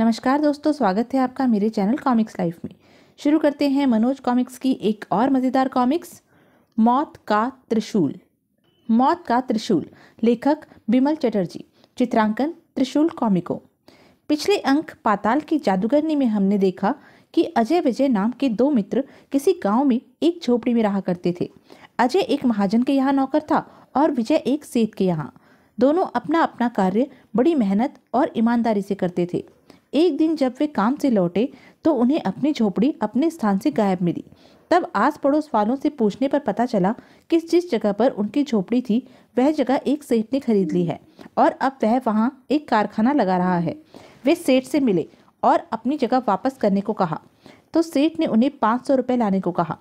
नमस्कार दोस्तों स्वागत है आपका मेरे चैनल कॉमिक्स लाइफ में शुरू करते हैं मनोज कॉमिक्स की एक और मज़ेदार कॉमिक्स मौत का त्रिशूल मौत का त्रिशूल लेखक बिमल चटर्जी चित्रांकन त्रिशूल कॉमिको पिछले अंक पाताल की जादूगरनी में हमने देखा कि अजय विजय नाम के दो मित्र किसी गांव में एक झोपड़ी में रहा करते थे अजय एक महाजन के यहाँ नौकर था और विजय एक सेठ के यहाँ दोनों अपना अपना कार्य बड़ी मेहनत और ईमानदारी से करते थे एक दिन जब वे काम से लौटे तो उन्हें अपनी झोपड़ी अपने स्थान से गायब मिली तब आस पड़ोस वालों से पूछने पर पता चला कि जिस जगह पर उनकी झोपड़ी थी वह जगह एक सेठ ने खरीद ली है और अब वह वहाँ एक कारखाना लगा रहा है वे सेठ से मिले और अपनी जगह वापस करने को कहा तो सेठ ने उन्हें पाँच सौ रुपये लाने को कहा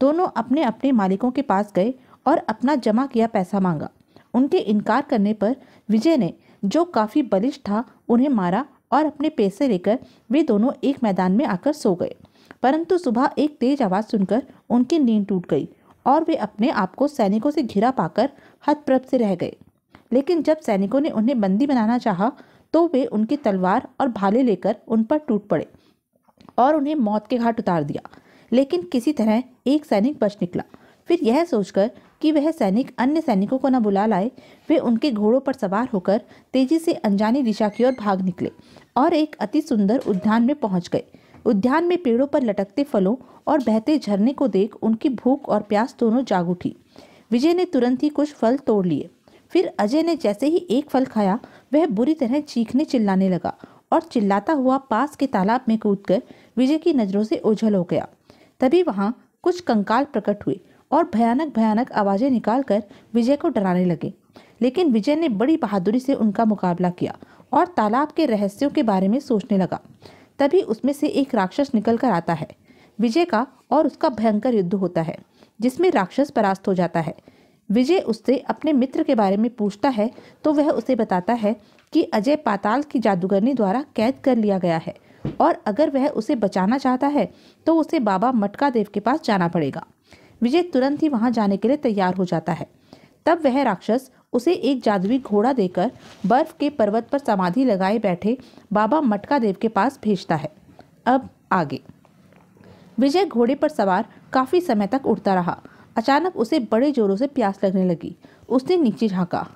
दोनों अपने अपने मालिकों के पास गए और अपना जमा किया पैसा मांगा उनके इनकार करने पर विजय ने जो काफ़ी बलिश था उन्हें मारा और अपने पैसे लेकर वे दोनों एक मैदान में आकर सो गए परंतु सुबह एक तेज आवाज़ सुनकर उनकी नींद टूट गई और वे अपने आप को सैनिकों से घिरा पाकर हतप्रभ से रह गए लेकिन जब सैनिकों ने उन्हें बंदी बनाना चाहा तो वे उनकी तलवार और भाले लेकर उन पर टूट पड़े और उन्हें मौत के घाट उतार दिया लेकिन किसी तरह एक सैनिक बच निकला फिर यह सोचकर कि वह सैनिक अन्य सैनिकों को न बुला लाए वे उनके घोड़ों पर सवार होकर तेजी से अनजानी दिशा की ओर भाग निकले और एक अति सुंदर उद्यान में पहुंच गए उद्यान में पेड़ों पर लटकते फलों और बहते झरने को देख उनकी भूख और प्यास दोनों जाग उठी विजय ने तुरंत ही कुछ फल तोड़ लिए फिर अजय ने जैसे ही एक फल खाया वह बुरी तरह चीखने चिल्लाने लगा और चिल्लाता हुआ पास के तालाब में कूदकर विजय की नज़रों से ओझल हो गया तभी वहां कुछ कंकाल प्रकट हुए और भयानक भयानक आवाज़ें निकालकर विजय को डराने लगे लेकिन विजय ने बड़ी बहादुरी से उनका मुकाबला किया और तालाब के रहस्यों के बारे में सोचने लगा तभी उसमें से एक राक्षस निकल कर आता है विजय का और उसका भयंकर युद्ध होता है जिसमें राक्षस परास्त हो जाता है विजय उससे अपने मित्र के बारे में पूछता है तो वह उसे बताता है कि अजय पाताल की जादूगरनी द्वारा कैद कर लिया गया है और अगर वह उसे बचाना चाहता है तो उसे बाबा मटका देव के पास जाना पड़ेगा विजय तुरंत ही वहां जाने के लिए तैयार हो जाता है तब वह राक्षस उसे एक जादुई घोड़ा देकर बर्फ के पर्वत पर समाधि लगाए बैठे बाबा मटका देव के पास भेजता है अब आगे विजय घोड़े पर सवार काफ़ी समय तक उड़ता रहा अचानक उसे बड़े जोरों से प्यास लगने लगी उसने नीचे झाँका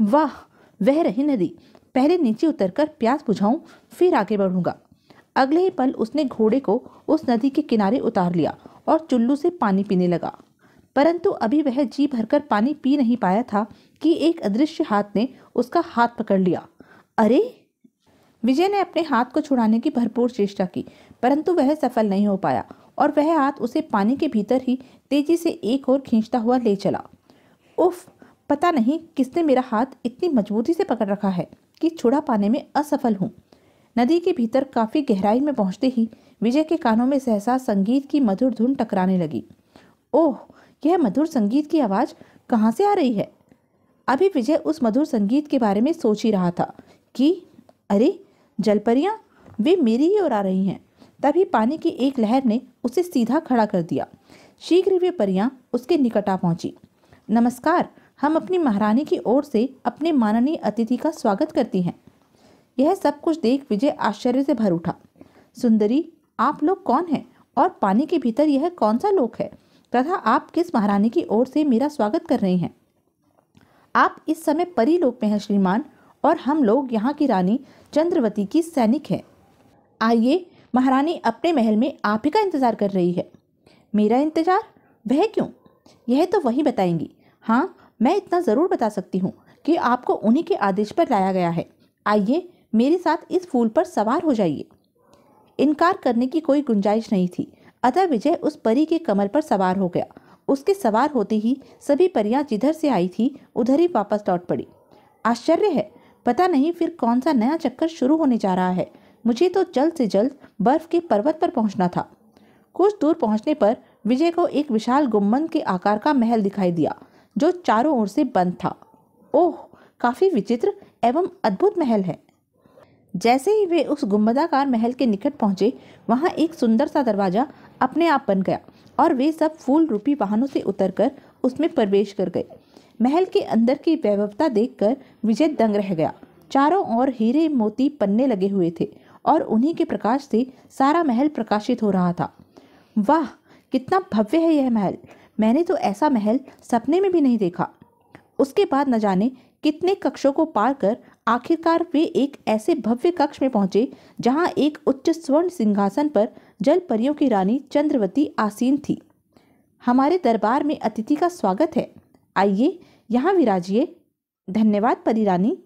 वाह वह रही नदी पहले नीचे उतरकर प्यास बुझाऊं फिर आगे बढ़ूंगा अगले ही पल उसने घोड़े को उस नदी के किनारे उतार लिया और चुल्लू से पानी पीने लगा परंतु अभी वह जी भरकर पानी पी नहीं पाया था कि एक अदृश्य हाथ ने उसका हाथ पकड़ लिया अरे विजय ने अपने हाथ को छुड़ाने की भरपूर चेष्टा की परंतु वह सफल नहीं हो पाया और वह हाथ उसे पानी के भीतर ही तेजी से एक और खींचता हुआ ले चला उफ पता नहीं किसने मेरा हाथ इतनी मजबूती से पकड़ रखा है कि छुड़ा पाने में असफल हूँ नदी के भीतर काफी गहराई में पहुंचते ही विजय के कानों में सहसा संगीत की मधुर धुन टकराने लगी ओह यह मधुर संगीत की आवाज कहाँ से आ रही है अभी विजय उस मधुर संगीत के बारे में सोच ही रहा था कि अरे जलपरियाँ वे मेरी ही ओर आ रही हैं तभी पानी की एक लहर ने उसे सीधा खड़ा कर दिया शीघ्र वे परियां उसके निकट आ पहुंची नमस्कार हम अपनी महारानी की ओर से अपने माननीय अतिथि का स्वागत करती हैं यह सब कुछ देख विजय आश्चर्य से भर उठा सुंदरी आप लोग कौन हैं और पानी के भीतर यह कौन सा लोक है तथा आप किस महारानी की ओर से मेरा स्वागत कर रहे हैं आप इस समय परी लोक में हैं श्रीमान और हम लोग यहाँ की रानी चंद्रवती की सैनिक हैं आइए महारानी अपने महल में आप ही का इंतज़ार कर रही है मेरा इंतज़ार वह क्यों यह तो वही बताएंगी हाँ मैं इतना ज़रूर बता सकती हूँ कि आपको उन्हीं के आदेश पर लाया गया है आइए मेरे साथ इस फूल पर सवार हो जाइए इनकार करने की कोई गुंजाइश नहीं थी अतः विजय उस परी के कमर पर सवार हो गया उसके सवार होते ही सभी परियां जिधर से आई थी उधर ही वापस लौट पड़ी आश्चर्य है पता नहीं फिर कौन सा नया चक्कर शुरू होने जा रहा है मुझे तो जल्द से जल्द बर्फ के पर्वत पर पहुंचना था कुछ दूर पहुंचने पर विजय को एक विशाल गुम्बन के आकार का महल दिखाई दिया जो चारों ओर से बंद था ओह काफ़ी विचित्र एवं अद्भुत महल है जैसे ही वे उस गुम्बदाकार महल के निकट पहुंचे वहां एक सुंदर सा दरवाजा अपने आप बन गया और वे सब फूल रूपी वाहनों से उतरकर उसमें प्रवेश कर गए महल के अंदर की वैभवता देखकर विजय दंग रह गया चारों ओर हीरे मोती पन्ने लगे हुए थे और उन्हीं के प्रकाश से सारा महल प्रकाशित हो रहा था वाह कितना भव्य है यह महल मैंने तो ऐसा महल सपने में भी नहीं देखा उसके बाद न जाने कितने कक्षों को पार कर आखिरकार वे एक ऐसे भव्य कक्ष में पहुंचे जहां एक उच्च स्वर्ण सिंहासन पर जल परियों की रानी चंद्रवती आसीन थी हमारे दरबार में अतिथि का स्वागत है आइए यहाँ विराजिए धन्यवाद परी रानी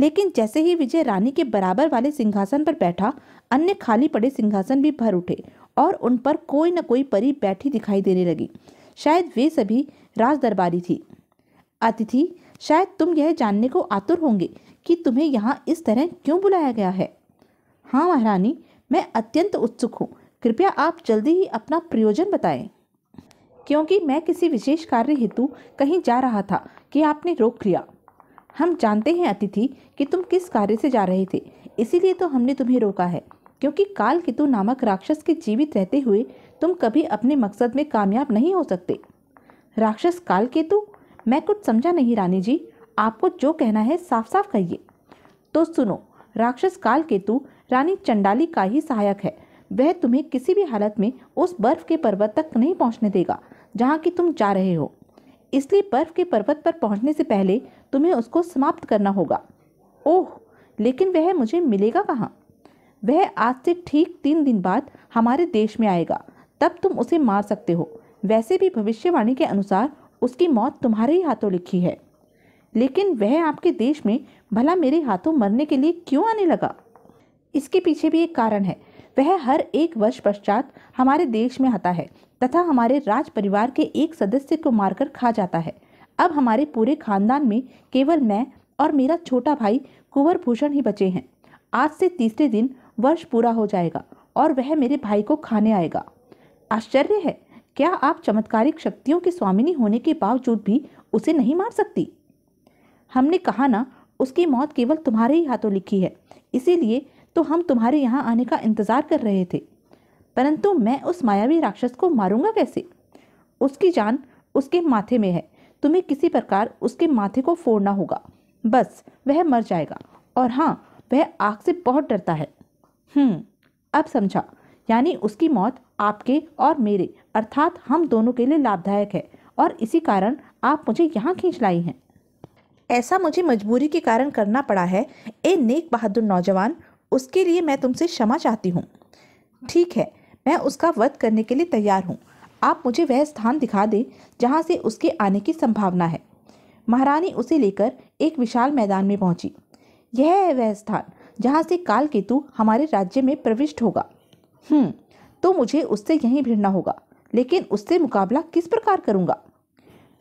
लेकिन जैसे ही विजय रानी के बराबर वाले सिंहासन पर बैठा अन्य खाली पड़े सिंहासन भी भर उठे और उन पर कोई न कोई परी बैठी दिखाई देने लगी शायद वे सभी राज दरबारी थी अतिथि शायद तुम यह जानने को आतुर होंगे कि तुम्हें यहाँ इस तरह क्यों बुलाया गया है हाँ महारानी मैं अत्यंत उत्सुक हूँ कृपया आप जल्दी ही अपना प्रयोजन बताएं क्योंकि मैं किसी विशेष कार्य हेतु कहीं जा रहा था कि आपने रोक लिया हम जानते हैं अतिथि कि तुम किस कार्य से जा रहे थे इसीलिए तो हमने तुम्हें रोका है क्योंकि काल केतु नामक राक्षस के जीवित रहते हुए तुम कभी अपने मकसद में कामयाब नहीं हो सकते राक्षस काल केतु मैं कुछ समझा नहीं रानी जी आपको जो कहना है साफ साफ कहिए तो सुनो राक्षस काल केतु रानी चंडाली का ही सहायक है वह तुम्हें किसी भी हालत में उस बर्फ के पर्वत तक नहीं पहुंचने देगा जहाँ की तुम जा रहे हो इसलिए बर्फ के पर्वत पर पहुंचने से पहले तुम्हें उसको समाप्त करना होगा ओह लेकिन वह मुझे मिलेगा कहाँ वह आज से ठीक तीन दिन बाद हमारे देश में आएगा तब तुम उसे मार सकते हो वैसे भी भविष्यवाणी के अनुसार उसकी मौत तुम्हारे ही हाथों लिखी है लेकिन वह आपके देश में भला मेरे हाथों मरने के लिए क्यों आने लगा इसके पीछे भी एक कारण है वह हर एक वर्ष पश्चात हमारे देश में आता है तथा हमारे राज परिवार के एक सदस्य को मारकर खा जाता है अब हमारे पूरे खानदान में केवल मैं और मेरा छोटा भाई कुंवर भूषण ही बचे हैं आज से तीसरे दिन वर्ष पूरा हो जाएगा और वह मेरे भाई को खाने आएगा आश्चर्य है क्या आप चमत्कारिक शक्तियों की स्वामिनी होने के बावजूद भी उसे नहीं मार सकती हमने कहा ना उसकी मौत केवल तुम्हारे ही हाथों लिखी है इसीलिए तो हम तुम्हारे यहाँ आने का इंतज़ार कर रहे थे परंतु मैं उस मायावी राक्षस को मारूंगा कैसे उसकी जान उसके माथे में है तुम्हें किसी प्रकार उसके माथे को फोड़ना होगा बस वह मर जाएगा और हाँ वह आग से बहुत डरता है हम्म अब समझा यानी उसकी मौत आपके और मेरे अर्थात हम दोनों के लिए लाभदायक है और इसी कारण आप मुझे यहाँ खींच लाई हैं ऐसा मुझे मजबूरी के कारण करना पड़ा है ए नेक बहादुर नौजवान उसके लिए मैं तुमसे क्षमा चाहती हूँ ठीक है मैं उसका वध करने के लिए तैयार हूँ आप मुझे वह स्थान दिखा दें जहाँ से उसके आने की संभावना है महारानी उसे लेकर एक विशाल मैदान में पहुँची यह है वह स्थान जहाँ से काल केतु हमारे राज्य में प्रविष्ट होगा हम्म तो मुझे उससे यहीं भिड़ना होगा लेकिन उससे मुकाबला किस प्रकार करूँगा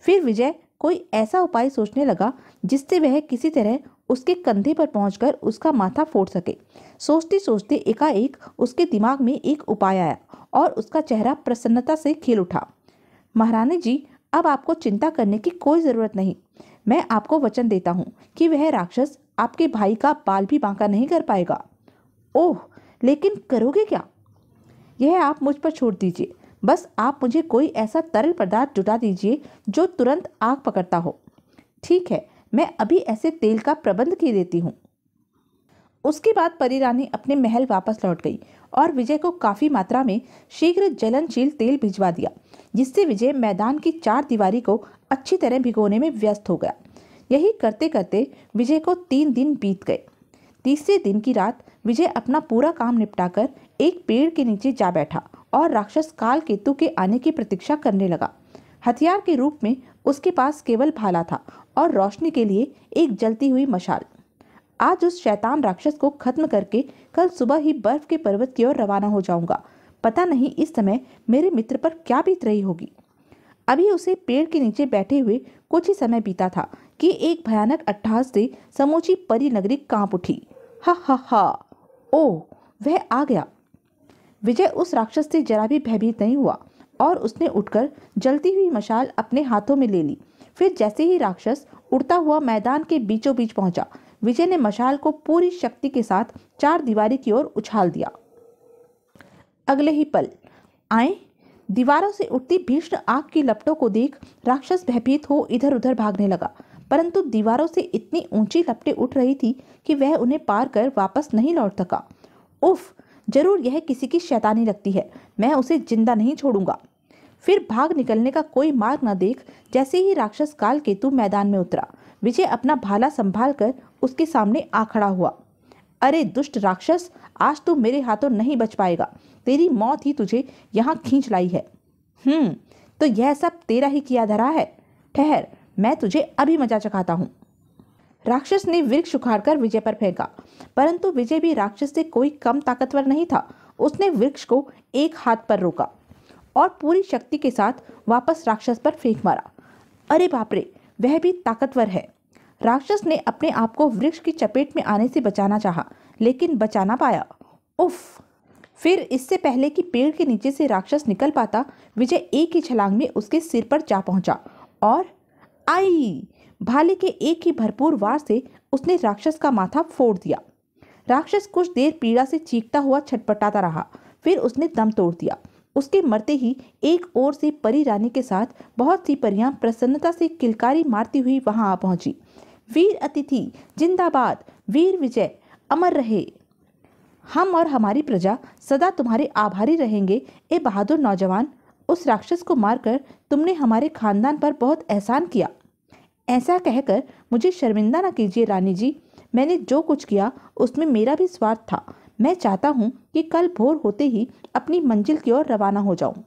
फिर विजय कोई ऐसा उपाय सोचने लगा जिससे वह किसी तरह उसके कंधे पर पहुंचकर उसका माथा फोड़ सके सोचते सोचते एकाएक उसके दिमाग में एक उपाय आया और उसका चेहरा प्रसन्नता से खिल उठा महारानी जी अब आपको चिंता करने की कोई ज़रूरत नहीं मैं आपको वचन देता हूँ कि वह राक्षस आपके भाई का बाल भी बांका नहीं कर पाएगा ओह लेकिन करोगे क्या यह आप मुझ पर छोड़ दीजिए बस आप मुझे कोई ऐसा तरल पदार्थ जुटा दीजिए जो तुरंत आग पकड़ता हो ठीक है मैं अभी ऐसे तेल का प्रबंध की देती हूँ उसके बाद परी रानी अपने महल वापस लौट गई और विजय को काफ़ी मात्रा में शीघ्र जलनशील तेल भिजवा दिया जिससे विजय मैदान की चार दीवारी को अच्छी तरह भिगोने में व्यस्त हो गया यही करते करते विजय को तीन दिन बीत गए तीसरे दिन की रात विजय अपना पूरा काम निपटाकर एक पेड़ के नीचे जा बैठा और राक्षस काल केतु के आने की प्रतीक्षा करने लगा हथियार के रूप में उसके पास केवल भाला था और रोशनी के लिए एक जलती हुई मशाल आज उस शैतान राक्षस को खत्म करके कल सुबह ही बर्फ के पर्वत की ओर रवाना हो जाऊंगा पता नहीं इस समय मेरे मित्र पर क्या बीत रही होगी अभी उसे पेड़ के नीचे बैठे हुए कुछ ही समय बीता था कि एक भयानक अट्ठास से समूची परी नगरी कांप उठी हा हा हा ओ वह आ गया विजय उस राक्षस से जरा भी भयभीत नहीं हुआ और उसने उठकर जलती हुई मशाल अपने हाथों में ले ली फिर जैसे ही राक्षस उड़ता हुआ मैदान के बीचों बीच पहुंचा विजय ने मशाल को पूरी शक्ति के साथ चार दीवारी की ओर उछाल दिया अगले ही पल आए दीवारों से उठती भीषण आग की लपटों को देख राक्षस भयभीत हो इधर उधर भागने लगा परंतु दीवारों से इतनी ऊंची लपटे उठ रही थी कि वह उन्हें पार कर वापस नहीं लौट सका उफ जरूर यह किसी की शैतानी लगती है मैं उसे जिंदा नहीं छोड़ूंगा फिर भाग निकलने का कोई मार्ग न देख जैसे ही राक्षस काल केतु मैदान में उतरा विजय अपना भाला संभाल कर उसके सामने आ खड़ा हुआ अरे दुष्ट राक्षस आज तू मेरे हाथों नहीं बच पाएगा तेरी मौत ही तुझे यहाँ खींच लाई है हम्म तो यह सब तेरा ही किया धरा है ठहर मैं तुझे अभी मजा चखाता हूँ राक्षस ने वृक्ष उखाड़ कर विजय पर फेंका परंतु विजय भी राक्षस से कोई कम ताकतवर नहीं था उसने वृक्ष को एक हाथ पर रोका और पूरी शक्ति के साथ वापस राक्षस पर फेंक मारा अरे बापरे वह भी ताकतवर है राक्षस ने अपने आप को वृक्ष की चपेट में आने से बचाना चाहा लेकिन बचा ना पाया उफ फिर इससे पहले कि पेड़ के नीचे से राक्षस निकल पाता विजय एक ही छलांग में उसके सिर पर जा पहुंचा और आई भाले के एक ही भरपूर वार से उसने राक्षस का माथा फोड़ दिया राक्षस कुछ देर पीड़ा से चीखता हुआ छटपटाता रहा फिर उसने दम तोड़ दिया उसके मरते ही एक ओर से परी रानी के साथ बहुत सी परियां प्रसन्नता से किलकारी मारती हुई वहां आ पहुंची वीर अतिथि जिंदाबाद वीर विजय अमर रहे हम और हमारी प्रजा सदा तुम्हारे आभारी रहेंगे ए बहादुर नौजवान उस राक्षस को मारकर तुमने हमारे खानदान पर बहुत एहसान किया ऐसा कहकर मुझे शर्मिंदा ना कीजिए रानी जी मैंने जो कुछ किया उसमें मेरा भी स्वार्थ था मैं चाहता हूँ कि कल भोर होते ही अपनी मंजिल की ओर रवाना हो जाऊँ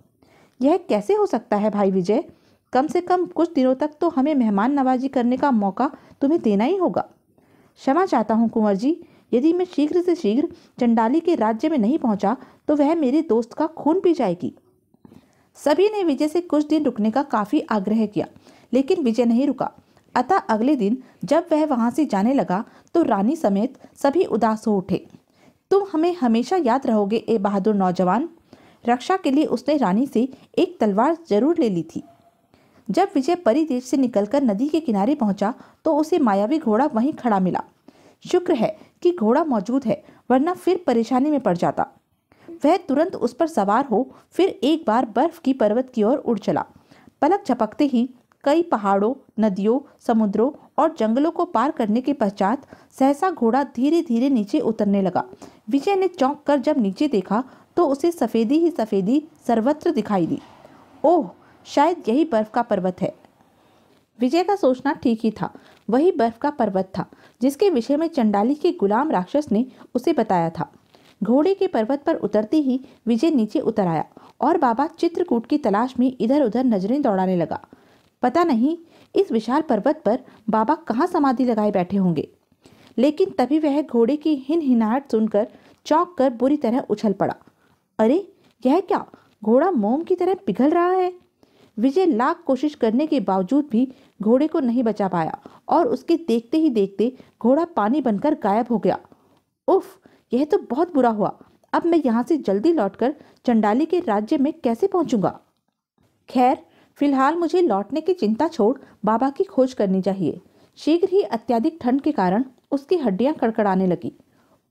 यह कैसे हो सकता है भाई विजय कम से कम कुछ दिनों तक तो हमें मेहमान नवाजी करने का मौका तुम्हें देना ही होगा क्षमा चाहता हूँ कुंवर जी यदि मैं शीघ्र से शीघ्र चंडाली के राज्य में नहीं पहुँचा तो वह मेरे दोस्त का खून पी जाएगी सभी ने विजय से कुछ दिन रुकने का काफ़ी आग्रह किया लेकिन विजय नहीं रुका अतः अगले दिन जब वह वहां से जाने लगा तो रानी समेत सभी उदास हो उठे तुम हमें हमेशा याद रहोगे ए बहादुर नौजवान रक्षा के लिए उसने रानी से एक तलवार जरूर ले ली थी जब विजय परी से निकलकर नदी के किनारे पहुंचा तो उसे मायावी घोड़ा वहीं खड़ा मिला शुक्र है कि घोड़ा मौजूद है वरना फिर परेशानी में पड़ जाता वह तुरंत उस पर सवार हो फिर एक बार बर्फ की पर्वत की ओर उड़ चला पलक झपकते ही कई पहाड़ों नदियों समुद्रों और जंगलों को पार करने के पश्चात सहसा घोड़ा धीरे धीरे नीचे उतरने लगा विजय ने चौंक कर जब नीचे देखा तो उसे सफ़ेदी ही सफ़ेदी सर्वत्र दिखाई दी ओह शायद यही बर्फ का पर्वत है विजय का सोचना ठीक ही था वही बर्फ का पर्वत था जिसके विषय में चंडाली के गुलाम राक्षस ने उसे बताया था घोड़े के पर्वत पर उतरते ही विजय नीचे उतर आया और बाबा चित्रकूट की तलाश में इधर उधर नजरें दौड़ाने लगा पता नहीं इस विशाल पर्वत पर बाबा कहाँ समाधि लगाए बैठे होंगे लेकिन तभी वह घोड़े की हिन हिनाहट सुनकर चौंक कर बुरी तरह उछल पड़ा अरे यह क्या घोड़ा मोम की तरह पिघल रहा है विजय लाख कोशिश करने के बावजूद भी घोड़े को नहीं बचा पाया और उसके देखते ही देखते घोड़ा पानी बनकर गायब हो गया उफ यह तो बहुत बुरा हुआ अब मैं यहाँ से जल्दी लौटकर चंडाली के राज्य में कैसे पहुँचूंगा खैर फिलहाल मुझे लौटने की चिंता छोड़ बाबा की खोज करनी चाहिए शीघ्र ही अत्याधिक ठंड के कारण उसकी हड्डियां कड़कड़ाने लगी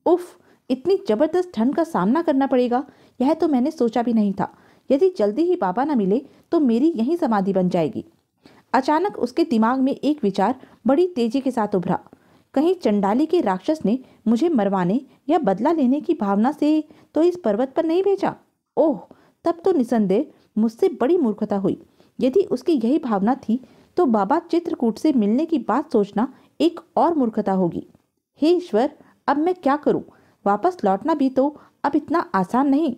उफ इतनी जबरदस्त ठंड का सामना करना पड़ेगा यह तो मैंने सोचा भी नहीं था यदि जल्दी ही बाबा न मिले तो मेरी यही समाधि बन जाएगी अचानक उसके दिमाग में एक विचार बड़ी तेजी के साथ उभरा कहीं चंडाली के राक्षस ने मुझे मरवाने या बदला लेने की भावना से तो इस पर्वत पर नहीं भेजा ओह तब तो निसंदेह मुझसे बड़ी मूर्खता हुई यदि उसकी यही भावना थी तो बाबा चित्रकूट से मिलने की बात सोचना एक और मूर्खता होगी हे ईश्वर अब मैं क्या करूं? वापस लौटना भी तो अब इतना आसान नहीं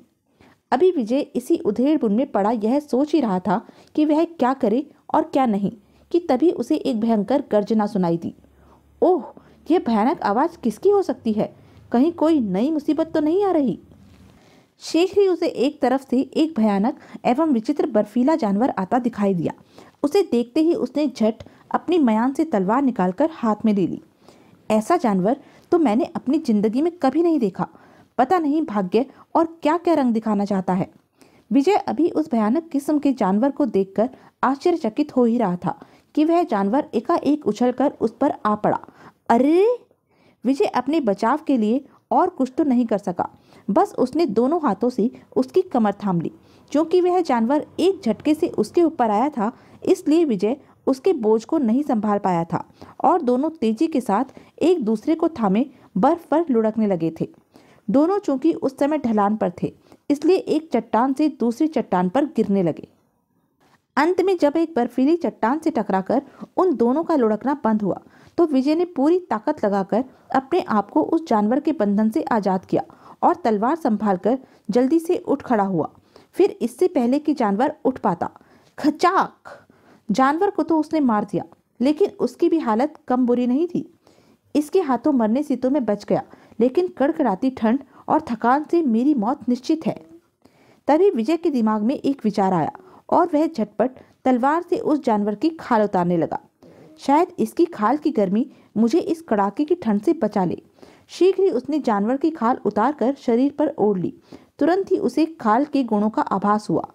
अभी विजय इसी उधेड़ बुन में पड़ा यह सोच ही रहा था कि वह क्या करे और क्या नहीं कि तभी उसे एक भयंकर गर्जना सुनाई दी ओह ये भयानक आवाज़ किसकी हो सकती है कहीं कोई नई मुसीबत तो नहीं आ रही शेख ही उसे एक तरफ से एक भयानक एवं विचित्र बर्फीला जानवर आता दिखाई दिया उसे देखते ही उसने झट अपनी मयान से तलवार निकालकर हाथ में ले ली ऐसा जानवर तो मैंने अपनी जिंदगी में कभी नहीं देखा पता नहीं भाग्य और क्या क्या रंग दिखाना चाहता है विजय अभी उस भयानक किस्म के जानवर को देखकर आश्चर्यचकित हो ही रहा था कि वह जानवर एकाएक उछलकर उस पर आ पड़ा अरे विजय अपने बचाव के लिए और कुछ तो नहीं कर सका बस उसने दोनों हाथों से उसकी कमर थाम ली क्योंकि वह जानवर एक झटके से उसके ऊपर आया था इसलिए विजय उसके बोझ को नहीं संभाल पाया था और दोनों तेजी के साथ एक दूसरे को थामे बर्फ पर लुढ़कने लगे थे दोनों चूंकि उस समय ढलान पर थे इसलिए एक चट्टान से दूसरी चट्टान पर गिरने लगे अंत में जब एक बर्फीली चट्टान से टकराकर उन दोनों का लुढ़कना बंद हुआ तो विजय ने पूरी ताकत लगाकर अपने आप को उस जानवर के बंधन से आज़ाद किया और तलवार संभालकर जल्दी से उठ खड़ा हुआ फिर इससे पहले कि जानवर उठ पाता खचाक जानवर को तो उसने मार दिया लेकिन उसकी भी हालत कम बुरी नहीं थी इसके हाथों मरने से तो मैं बच गया लेकिन कड़कड़ाती ठंड और थकान से मेरी मौत निश्चित है तभी विजय के दिमाग में एक विचार आया और वह झटपट तलवार से उस जानवर की खाल उतारने लगा शायद इसकी खाल की गर्मी मुझे इस कड़ाके की ठंड से बचा ले शीघ्र ही उसने जानवर की खाल उतार कर शरीर पर ओढ़ ली तुरंत ही उसे खाल के गुणों का आभास हुआ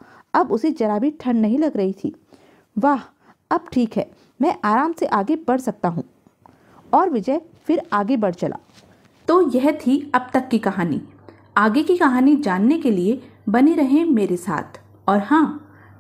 अब उसे जरा भी ठंड नहीं लग रही थी वाह अब ठीक है मैं आराम से आगे बढ़ सकता हूँ और विजय फिर आगे बढ़ चला तो यह थी अब तक की कहानी आगे की कहानी जानने के लिए बने रहें मेरे साथ और हाँ